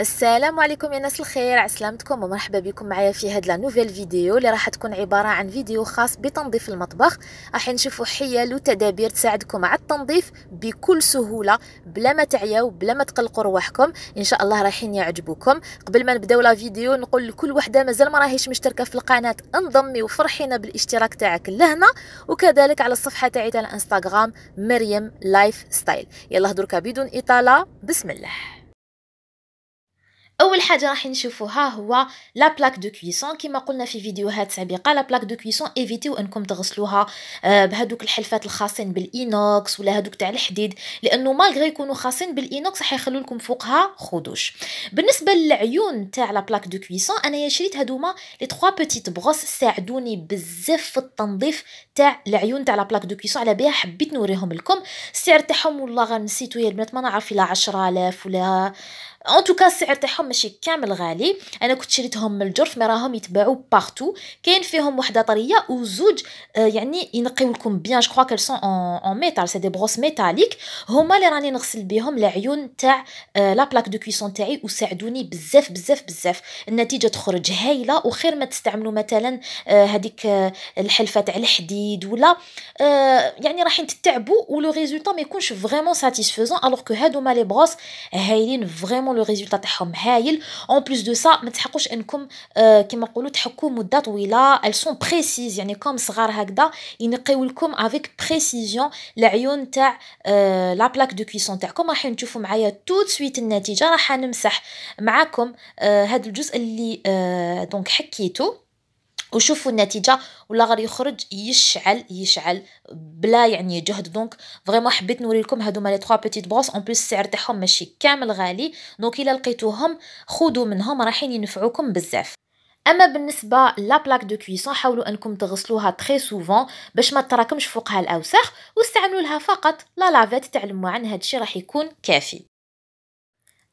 السلام عليكم يا ناس الخير عسلامتكم ومرحبا بكم معايا في هاد لا نوفيل فيديو اللي راح تكون عباره عن فيديو خاص بتنظيف المطبخ راح نشوفوا حيل وتدابير تساعدكم على التنظيف بكل سهوله بلا ما تعياو بلا ما تقلقوا رواحكم ان شاء الله رايحين يعجبوكم قبل ما نبداو لا فيديو نقول لكل وحده مازال ما راهيش مشتركه في القناه انضمي وفرحينا بالاشتراك تاعك لهنا وكذلك على الصفحه تاعي تاع الانستغرام مريم لايف ستايل يلا دركا بدون اطاله بسم الله اول حاجه راح نشوفوها هو لا بلاك دو كويسون كما قلنا في فيديوهات سابقه لا بلاك دو كويسون ايفيتيو انكم تغسلوها آه، بهذوك الحلفات الخاصين بالاينوكس ولا هذوك تاع الحديد لانه مالغري يكونوا خاصين بالاينوكس راح يخلوا لكم فوقها خدوش بالنسبه للعيون تاع لا بلاك دو كويسون انايا شريت هذوما لي 3 بيتيت بروس ساعدوني بزاف في التنظيف تاع العيون تاع لا بلاك دو كويسون على بها حبيت نوريهم لكم السعر تاعهم والله غنسيتو يا البنات ما نعرف الا 10000 ولا اون توكا السعر تاعهم ماشي كامل غالي انا كنت شريتهم من الجرف مي راهم يتباعوا بارتو كاين فيهم وحده طريه وزوج آه، يعني ينقيو لكم بيان جو كرو كيل سون اون ميتال سي دي بروس ميتاليك هما اللي راني نغسل بهم العيون تاع لا بلاك دو كويسون تاعي وساعدوني بزاف بزاف بزاف النتيجه تخرج هايله وخير ما تستعملوا مثلا هذيك آه، آه، الحلفه تاع الحديد ولا يعني راحين تتعبوا ولو ريزولطا ما يكونش فريمون ساتيسفيزون الوغ كو هادو ما لي بروس هايلين فريمون لو ريزولتا تاعهم هايل اون بليس دو سا ما تحقوش انكم كيما نقولوا تحكوا مده طويله ال سون بريسيز يعني كوم صغار هكذا ينقيو لكم افيك بريسيزيون العيون تاع لا بلاك دو كويسون تاعكم راح تشوفوا معايا تو سويت النتيجه راح نمسح معاكم هذا الجزء اللي دونك حكيته وشوفوا النتيجه ولا غادي يخرج يشعل يشعل بلا يعني جهد دونك فريمون حبيت نوري لكم هادوما لي 3 بيتيت بوس اون بليس السعر تاعهم ماشي كامل غالي دونك الا لقيتوهم خذوا منهم رايحين ينفعوكم بزاف اما بالنسبه لا بلاك دو كويسون حاولوا انكم تغسلوها تري سوفون باش ما تراكمش فوقها الاوساخ واستعملوا لها فقط لا لافيت تاع عن هادشي راح يكون كافي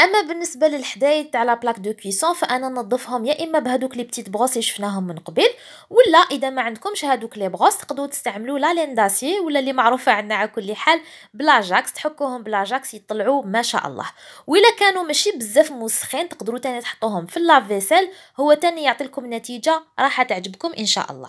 اما بالنسبه للحدايد تاع لا بلاك دو كويسون فانا نظفهم يا اما بهذوك لي بتيت بغوس اللي شفناهم من قبل ولا اذا ما عندكمش هذوك لي بغوس تقدروا تستعملوا لا لينداسي ولا اللي معروفه عندنا على كل حال بلاجاكس تحكوهم بلاجاكس يطلعوا ما شاء الله ولا كانوا ماشي بزاف موسخين تقدروا تاني تحطوهم في لافيسيل هو تاني يعطي لكم نتيجه راح تعجبكم ان شاء الله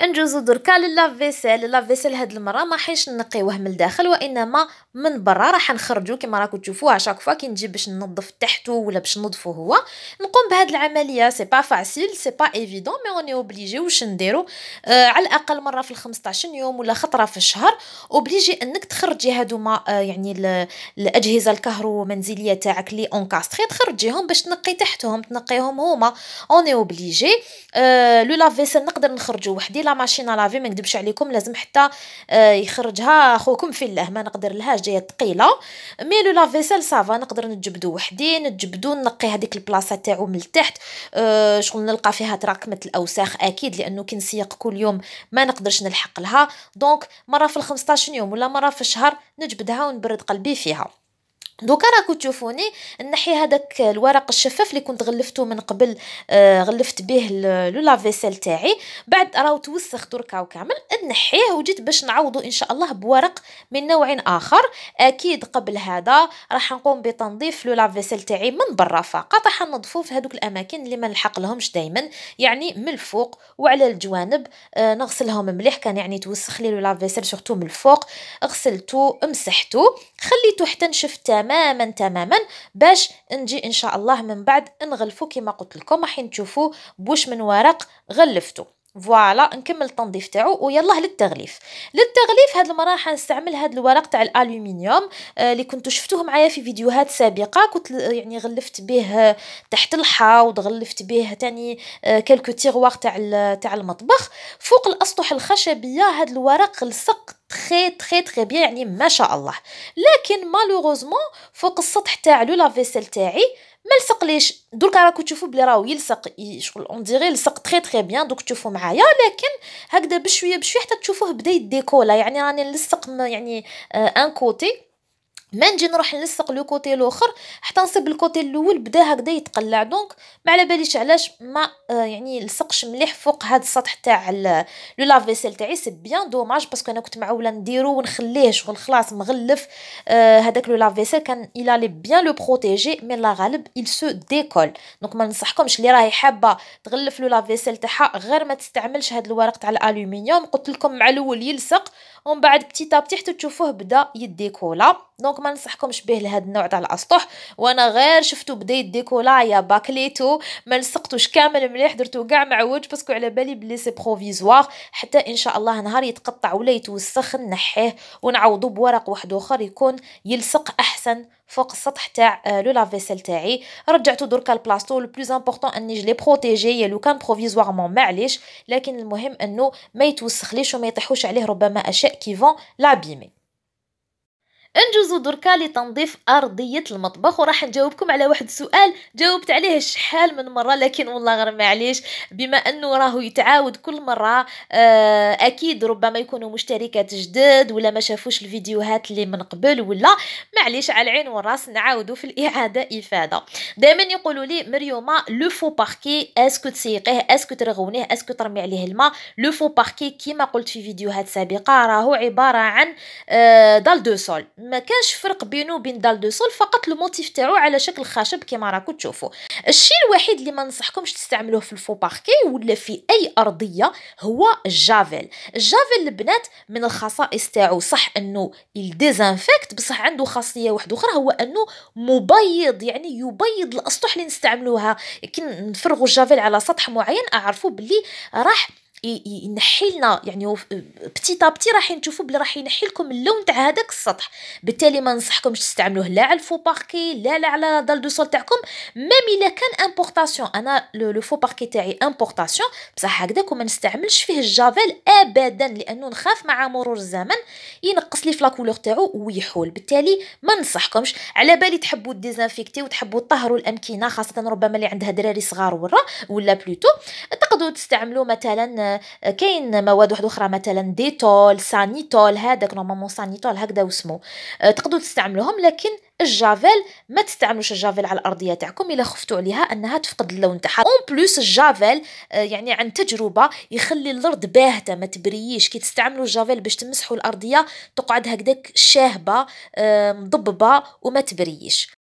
ندوزو دركا للافيسيل لافيسيل هاد المره ما حيش نقيوه من الداخل وانما من برا راح نخرجو كما راكم تشوفوه عشاك فوا كي نجي باش ننظف تحتو ولا باش ننظفو هو نقوم بهاد العمليه سي با فاسيل سي با ايفيدون مي اوني اوبليجي واش نديرو آه على الاقل مره في ال 15 يوم ولا خطره في الشهر اوبليجي انك تخرجي هادوما آه يعني الاجهزه الكهرومنزليه تاعك لي اونكاستري تخرجيهم باش تنقي تحتهم تنقيهم هما اوني اوبليجي آه لو فيسيل نقدر نخرجو وحدي لا ماشين لافي ما نكذبش عليكم لازم حتى آه، يخرجها خوكم في الله ما نقدر لهاش جايه ثقيله مي لو لافيسيل سافا نقدر نتجبدو وحدي نتجبدو نقي هذيك البلاصه تاعو من التحت آه، شغل نلقى فيها تراكمت الاوساخ اكيد لانه كي نسيق كل يوم ما نقدرش نلحق لها دونك مره في ال 15 يوم ولا مره في الشهر نجبدها ونبرد قلبي فيها دوكا راكو تشوفوني نحي هذاك الورق الشفاف اللي كنت غلفته من قبل آه غلفت به لو لافيسيل تاعي بعد راهو توسخ دركا كامل نحيه وجيت باش نعوضو ان شاء الله بورق من نوع اخر اكيد قبل هذا راح نقوم بتنظيف لو لافيسيل تاعي من برا فقط راح نظفو في هذوك الاماكن اللي ما نلحق لهمش دائما يعني من الفوق وعلى الجوانب آه نغسلهم مليح كان يعني توسخ لي لو لافيسيل سورتو من الفوق غسلته مسحته خليته حتى نشف تام تماما تماما باش نجي ان شاء الله من بعد نغلفو كما قلت لكم راح تشوفوا بوش من ورق غلفتو فوالا نكمل التنظيف تاعو ويلا للتغليف للتغليف هاد المره راح نستعمل هاد الورق تاع الالومنيوم آه، اللي آه كنتو شفتوه معايا في فيديوهات سابقه كنت يعني غلفت به آه، تحت الحوض غلفت به تاني آه كالكو تيغوار تاع تاع المطبخ فوق الاسطح الخشبيه هاد الورق لصق تري تري تري بيان يعني ما شاء الله لكن مالوغوزمون فوق السطح تاع لو لافيسيل تاعي ما لصقليش دركا راكو تشوفوا بلي راهو يلصق شغل اون ديغي لصق تري تري بيان دوك تشوفوا معايا لكن هكذا بشويه بشويه حتى تشوفوه بدا يديكولا يعني راني نلصق يعني ان آه، كوتي ما نجي نروح نلصق لو كوتي الاخر حتى نصيب الكوتي الاول بدا هكذا يتقلع دونك ما على باليش علاش ما آه، يعني لصقش مليح فوق هذا السطح تاع لو لافيسيل تاعي سي بيان دوماج باسكو انا كنت معوله نديرو ونخليه شغل خلاص مغلف آه، هذاك لو لافيسيل كان الى لي بيان لو بروتيجي مي لا غالب il سو ديكول دونك ما ننصحكمش اللي راهي حابه تغلف لو لافيسيل تاعها غير ما تستعملش هاد الورق تاع الالومنيوم قلت لكم مع الاول يلصق ومن بعد بتيتا بتي حتى تشوفوه بدا يديكولا دونك ما ننصحكمش به لهذا النوع تاع الاسطح وانا غير شفتو بدا يديكولا يا باكليتو ما لصقتوش كامل مليح درتو كاع معوج باسكو على بالي بلي سي بروفيزوار حتى ان شاء الله نهار يتقطع ولا يتوسخ نحيه ونعوضو بورق واحد اخر يكون يلصق احسن فوق السطح تاع آه، لو لافيسيل تاعي رجعتو دركا لبلاصتو لو بلوز امبورطون اني جلي بروتيجي لو كان بروفيزوارمون معليش لكن المهم انه ما يتوسخليش وما يطيحوش عليه ربما اشياء كي فون لابيمي نجوزو دركا لتنظيف ارضيه المطبخ وراح نجاوبكم على واحد السؤال جاوبت عليه شحال من مره لكن والله غير معليش بما انه راهو يتعاود كل مره آه، اكيد ربما يكونوا مشتركات جدد ولا ما شافوش الفيديوهات اللي من قبل ولا معليش على العين والراس نعاودوا في الاعاده افاده دائما يقولوا لي مريوما لو فو باركي اسكو تسيقيه اسكو ترغونيه اسكو ترمي عليه الماء لو فو باركي كيما قلت في فيديوهات سابقه راهو عباره عن آه، دال دو سول ما كانش فرق بينه وبين دال دو سول فقط الموتيف تاعو على شكل خشب كما راكم تشوفوا الشيء الوحيد اللي ما ننصحكمش تستعملوه في الفو باركي ولا في اي ارضيه هو الجافيل الجافيل البنات من الخصائص تاعو صح انه الديزانفكت بصح عنده خاصيه واحده اخرى هو انه مبيض يعني يبيض الاسطح اللي نستعملوها كي نفرغوا الجافيل على سطح معين اعرفوا باللي راح ينحي لنا يعني بتي بتي راح تشوفوا بلي راح ينحي لكم اللون تاع هذاك السطح بالتالي ما ننصحكمش تستعملوه لا على الفو باركي لا لا على دال دو سول تاعكم ميم الا كان امبورطاسيون انا لو فو باركي تاعي امبورطاسيون بصح هكذاك وما نستعملش فيه الجافيل ابدا لانه نخاف مع مرور الزمن ينقص لي فلاكولور تاعو ويحول بالتالي ما ننصحكمش على بالي تحبوا ديزانفيكتي وتحبوا تطهروا الامكنه خاصه ربما اللي عندها دراري صغار ورا ولا بلوتو تقدروا تستعملوا مثلا كاين مواد وحده اخرى مثلا ديتول سانيتول هذاك نورمالمون سانيتول هكذا وسمو أه، تقدروا تستعملوهم لكن الجافيل ما تستعملوش الجافيل على الارضيه تاعكم الا خفتوا عليها انها تفقد اللون تاعها اون بلوس الجافيل أه، يعني عن تجربه يخلي الارض باهته ما تبريش كي تستعملوا الجافيل باش تمسحوا الارضيه تقعد هكذاك شاهبه أه، مضببه وما تبريش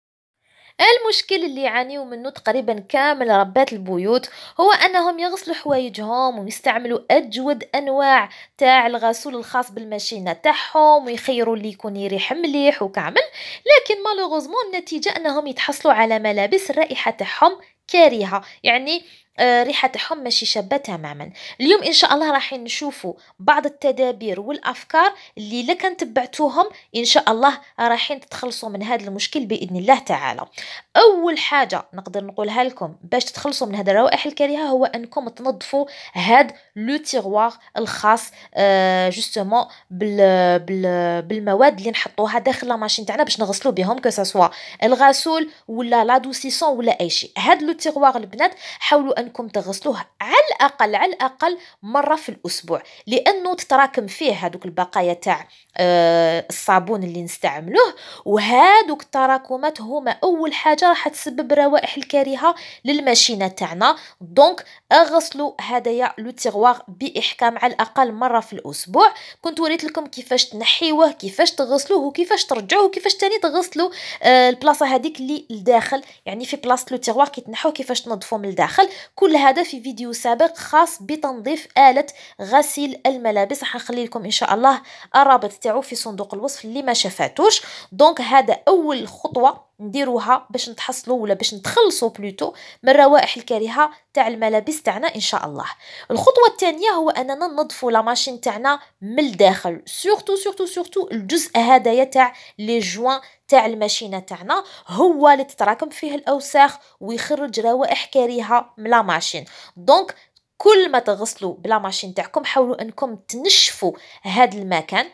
المشكل اللي يعانيو منه تقريبا كامل ربات البيوت هو انهم يغسلوا حوايجهم ويستعملوا اجود انواع تاع الغسول الخاص بالماشينه تاعهم ويخيروا اللي يكون يريح مليح وكامل لكن مالوغوزمون النتيجه انهم يتحصلوا على ملابس الرائحه تاعهم كارهه يعني آه، ريحة تاعهم ماشي شابة تماما اليوم إن شاء الله راح نشوفوا بعض التدابير والأفكار اللي لكن تبعتوهم إن شاء الله راح تتخلصوا من هذا المشكل بإذن الله تعالى اول حاجه نقدر نقولها لكم باش تخلصوا من هاد الروائح الكريهه هو انكم تنظفوا هاد لو تيغوار الخاص آه جوستومون بال بال بالمواد اللي نحطوها داخل الماشين تاعنا باش نغسلوا بهم كو سوا الغسول ولا لادوسيسون ولا اي شيء هاد لو تيغوار البنات حاولوا انكم تغسلوه على الاقل على الاقل مره في الاسبوع لانه تتراكم فيه هادوك البقايا تاع آه، الصابون اللي نستعملوه وهادوك التراكمات هما اول حاجه حاجه راح تسبب الروائح الكريهه للماشينه تاعنا دونك اغسلوا هدايا لو تيغوار باحكام على الاقل مره في الاسبوع كنت وريت لكم كيفاش تنحيوه كيفاش تغسلوه وكيفاش ترجعوه وكيفاش تاني تغسلوا آه، البلاصه هذيك اللي لداخل يعني في بلاصه لو تيغوار كي كيفاش تنظفوا من الداخل كل هذا في فيديو سابق خاص بتنظيف اله غسيل الملابس راح نخلي لكم ان شاء الله الرابط تاعو في صندوق الوصف اللي ما شافاتوش دونك هذا اول خطوه نديروها باش نتحصلوا ولا باش نتخلصوا بلوتو من الروائح الكريهه تاع الملابس تاعنا ان شاء الله الخطوه الثانيه هو اننا ننظفوا لا ماشين تاعنا من الداخل سورتو سورتو سورتو الجزء هذايا تاع لي جوان تاع الماشينه تاعنا هو اللي تتراكم فيه الاوساخ ويخرج روائح كريهه من لا ماشين دونك كل ما تغسلوا بلا ماشين تاعكم حاولوا انكم تنشفوا هذا المكان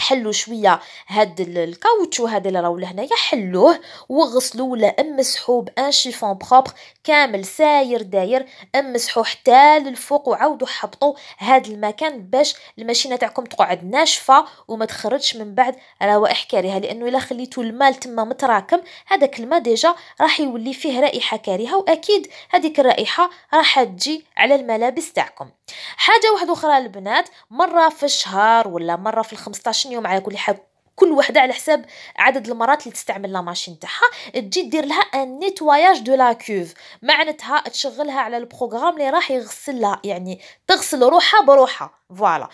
حلوا شويه هاد الكاوتشو هذا اللي راهو لهنايا حلوه وغسلوا ولا امسحوه بان شيفون بروبر كامل ساير داير امسحوه حتى للفوق وعاودوا حبطوا هاد المكان باش الماشينه تاعكم تقعد ناشفه وما تخرجش من بعد روائح كريهه لانه الا خليتوا الماء تما متراكم هذاك الماء ديجا راح يولي فيه رائحه كريهه واكيد هذيك الرائحه راح تجي على الملابس تاعكم حاجه واحده اخرى البنات مره في الشهر ولا مره في ال 15 14 يوم على كل حال كل وحده على حساب عدد المرات اللي تستعمل لا ماشين تاعها تجي دير لها ان نيتواياج دو لا كوف معناتها تشغلها على البروغرام اللي راح يغسلها يعني تغسل روحها بروحها فوالا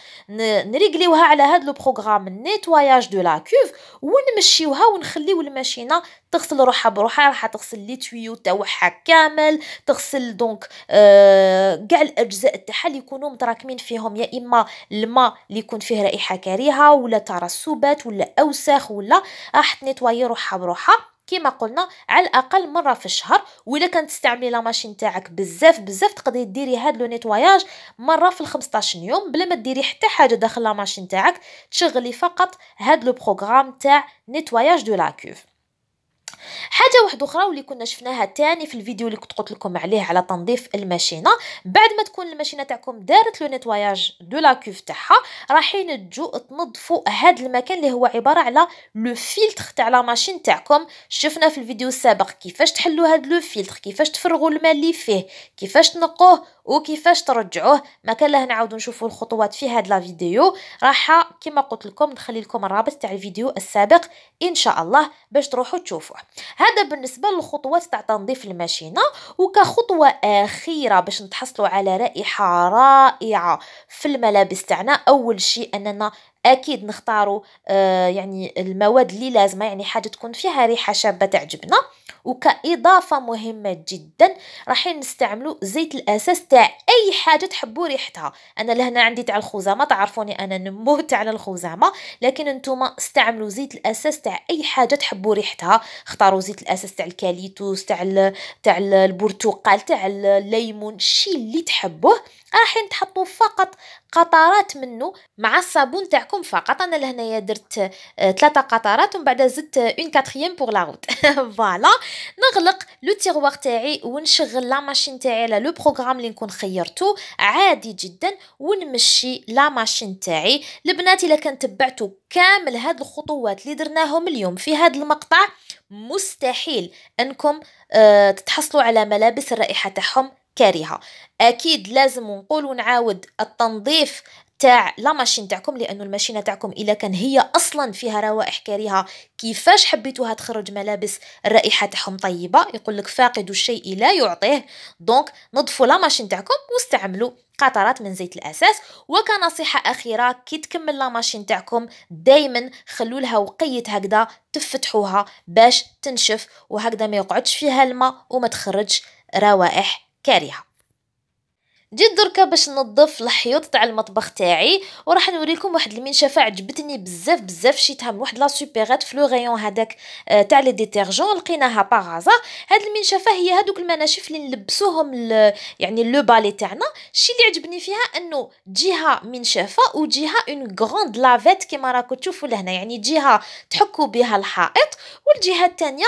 نريغليوها على هاد لو بروغرام نيتواياج دو لا كوف ونمشيوها ونخليو الماشينه تغسل روحها بروحها راح تغسل لي تويو تاعها كامل تغسل دونك كاع آه الاجزاء تاعها اللي يكونوا متراكمين فيهم يا اما الماء اللي يكون فيه رائحه كريهه ولا ترسبات ولا اوساخ ولا راح تنيتواي روحها بروحها كما قلنا على الاقل مره في الشهر ولا تستعملي لا ماشين تاعك بزاف بزاف تقدري ديري هاد لو نيتواياج مره في 15 يوم بلا ما ديري حتى حاجه داخل لا ماشين تاعك تشغلي فقط هاد لو بروغرام تاع نيتواياج دو لاكوف كوف حاجه واحده اخرى واللي كنا شفناها تاني في الفيديو اللي كنت قلت لكم عليه على تنظيف الماشينه بعد ما تكون الماشينه تاعكم دارت لو نيتواياج دو لا كوف تاعها رايحين تجو تنظفوا هذا المكان اللي هو عباره على لو فيلتر تاع لا ماشين تاعكم شفنا في الفيديو السابق كيفاش تحلوا هذا لو فيلتر كيفاش تفرغوا الماء اللي فيه كيفاش تنقوه وكيفاش ترجعوه ما كان له نعاودوا نشوفوا الخطوات في هذا لا فيديو راح كما قلت لكم نخلي لكم الرابط تاع الفيديو السابق ان شاء الله باش تروحوا تشوفوه هذا بالنسبه للخطوات تاع تنظيف الماشينه وكخطوه اخيره باش نتحصلوا على رائحه رائعه في الملابس تاعنا اول شيء اننا اكيد نختاروا آه، يعني المواد اللي لازمه يعني حاجه تكون فيها ريحه شابه تعجبنا وكاضافه مهمه جدا راحين نستعملوا زيت الاساس تاع اي حاجه تحبوا ريحتها انا لهنا عندي تاع الخزامه تعرفوني انا نموت على الخزامه لكن نتوما استعملوا زيت الاساس تاع اي حاجه تحبوا ريحتها اختاروا زيت الاساس تاع الكاليتوس تاع تاع البرتقال تاع الليمون شي اللي تحبوه راحين تحطوا فقط قطرات منه مع الصابون تاعكم فقط انا لهنايا درت آه، ثلاثه قطرات ومن بعد زدت اون كاتريام بور لا روت فوالا نغلق لو تيغوار تاعي ونشغل لا ماشين تاعي على لو بروغرام اللي نكون خيرتو عادي جدا ونمشي لا ماشين تاعي البنات الا كان تبعتو كامل هاد الخطوات اللي درناهم اليوم في هاد المقطع مستحيل انكم آه، تتحصلوا على ملابس الرائحه تاعهم كارهه اكيد لازم نقول ونعاود التنظيف تاع لا ماشين تاعكم لانه الماشينه تاعكم الا كان هي اصلا فيها روائح كريهه كيفاش حبيتوها تخرج ملابس الرائحه تاعهم طيبه يقول لك فاقد الشيء لا يعطيه دونك نظفوا لا ماشين تاعكم واستعملوا قطرات من زيت الاساس وكنصيحه اخيره كي تكمل لا ماشين تاعكم دائما خلوا لها وقيت هكذا تفتحوها باش تنشف وهكذا ما يقعدش فيها الماء وما تخرج روائح كارهه جيت دركا باش ننظف الحيوط تاع المطبخ تاعي وراح نوريكم واحد المنشفه عجبتني بزاف بزاف شيتها من واحد لا سوبيرات فلو غيون هذاك آه، تاع لي ديتيرجون لقيناها باغازا هاد المنشفه هي هادوك المناشف اللي نلبسوهم يعني لو بالي تاعنا الشيء اللي عجبني فيها انه جهه منشفه وجهه اون غروند لافيت كيما راكم تشوفوا لهنا يعني جهه تحكوا بها الحائط والجهه الثانيه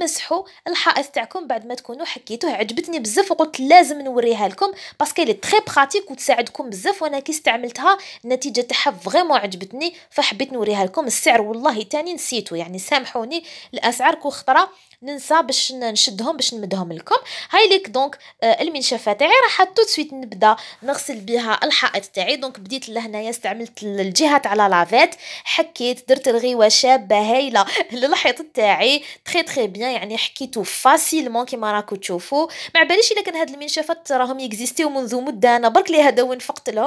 تمسحوا الحائط تاعكم بعد ما تكونوا حكيتوه عجبتني بزاف وقلت لازم نوريها لكم باسكو لي تري براتيك وتساعدكم بزاف وانا كي استعملتها النتيجه تاعها فريمون عجبتني فحبيت نوريها لكم السعر والله تاني نسيتو يعني سامحوني الاسعار كو خطره ننسى باش نشدهم باش نمدهم لكم هاي ليك دونك آه، المنشفه تاعي راح تو سويت نبدا نغسل بها الحائط تاعي دونك بديت لهنايا استعملت الجهه تاع لافيت حكيت درت الغيوه شابه هايله للحيط تاعي تري تري بيان يعني حكيتو فاسيلمون كيما راكم تشوفوا ما باليش الا كان هاد المنشفات راهم اكزيستيو منذ مده انا برك لي هذا وين فقت لهم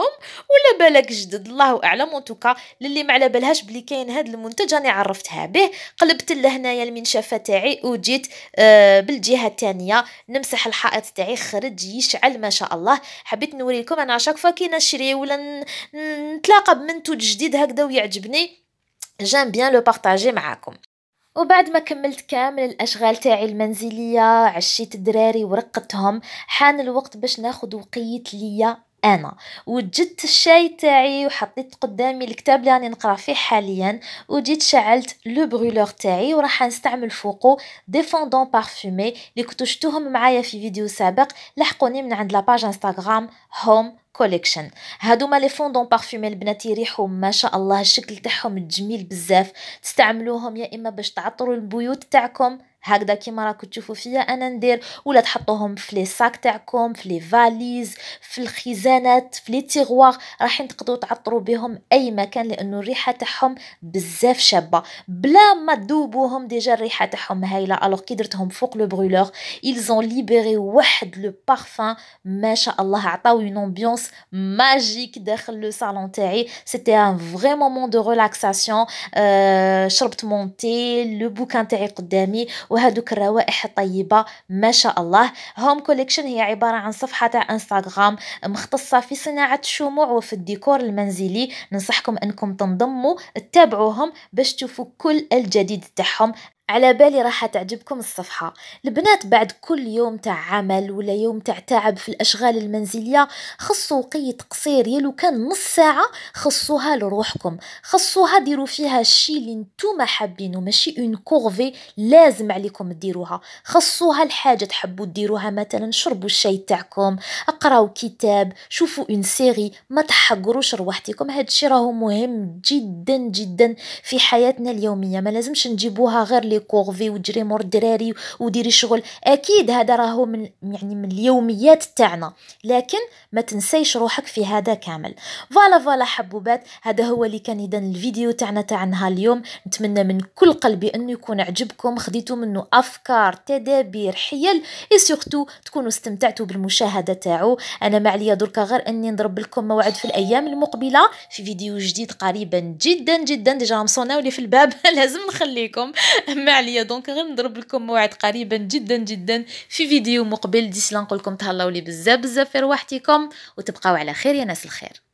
ولا بالك جدد الله اعلم توكا للي ما على بالهاش بلي كاين هاد المنتج راني عرفتها به قلبت لهنايا المنشفه تاعي وجيت آه، بالجهه الثانيه نمسح الحائط تاعي خرج يشعل ما شاء الله حبيت نوري لكم انا شاك فوا كي نشري ولا نتلاقى بمنتوج جديد هكذا ويعجبني جام بيان لو بارطاجي معاكم وبعد ما كملت كامل الاشغال تاعي المنزليه عشيت الدراري ورقتهم حان الوقت باش ناخد وقيت ليا انا وجدت الشاي تاعي وحطيت قدامي الكتاب اللي راني نقرا فيه حاليا وجيت شعلت لو برولور تاعي وراح نستعمل فوقو دي فوندون بارفومي اللي كنتو شفتوهم معايا في فيديو سابق لحقوني من عند لاباج انستغرام هوم كوليكشن هادوما لي فوندون بارفومي البنات يريحو ما شاء الله الشكل تاعهم جميل بزاف تستعملوهم يا اما باش تعطروا البيوت تاعكم هكذا كيما راكم تشوفوا فيا انا ندير ولا تحطوهم في لي ساك تاعكم في لي فاليز في الخزانات في لي تيغوار راحين تقدروا تعطروا بهم اي مكان لانه الريحه تاعهم بزاف شابه بلا ما تذوبوهم ديجا الريحه تاعهم هايله الوغ كي درتهم فوق لو برولور ايلزون ليبيري واحد لو بارفان ما شاء الله عطاو اون امبيونس ماجيك داخل لو صالون تاعي سيتي ان فري مومون دو ريلاكساسيون شربت مونتي لو بوكان تاعي قدامي وهذوك الروائح الطيبة ما شاء الله هوم كوليكشن هي عبارة عن صفحة تاع انستغرام مختصة في صناعة الشموع وفي الديكور المنزلي ننصحكم انكم تنضموا تتابعوهم باش تشوفوا كل الجديد تاعهم على بالي راح تعجبكم الصفحة البنات بعد كل يوم تاع عمل ولا يوم تاع تعب في الأشغال المنزلية خصو وقيت قصير يلو كان نص ساعة خصوها لروحكم خصوها ديروا فيها الشي اللي نتوما حابين ماشي اون كورفي لازم عليكم ديروها خصوها الحاجة تحبوا ديروها مثلا شربوا الشاي تاعكم اقراو كتاب شوفوا اون سيري ما تحقروش روحتكم هادشي راهو مهم جدا جدا في حياتنا اليومية ما لازمش نجيبوها غير لي كورفي وتجري مور الدراري وديري شغل اكيد هذا راهو من يعني من اليوميات تاعنا لكن ما تنسيش روحك في هذا كامل فوالا فوالا حبوبات هذا هو اللي كان اذا الفيديو تاعنا تاع نهار اليوم نتمنى من كل قلبي انه يكون عجبكم خديتوا منه افكار تدابير حيل اي سورتو تكونوا استمتعتوا بالمشاهده تاعو انا ما عليا دركا غير اني نضرب لكم موعد في الايام المقبله في فيديو جديد قريبا جدا جدا ديجا مصوناو لي في الباب لازم نخليكم ما عليا دونك غير نضرب لكم موعد قريبا جدا جدا في فيديو مقبل ديسلا نقول لكم تهلاو لي بزاف بزاف في رواحتكم وتبقاو على خير يا ناس الخير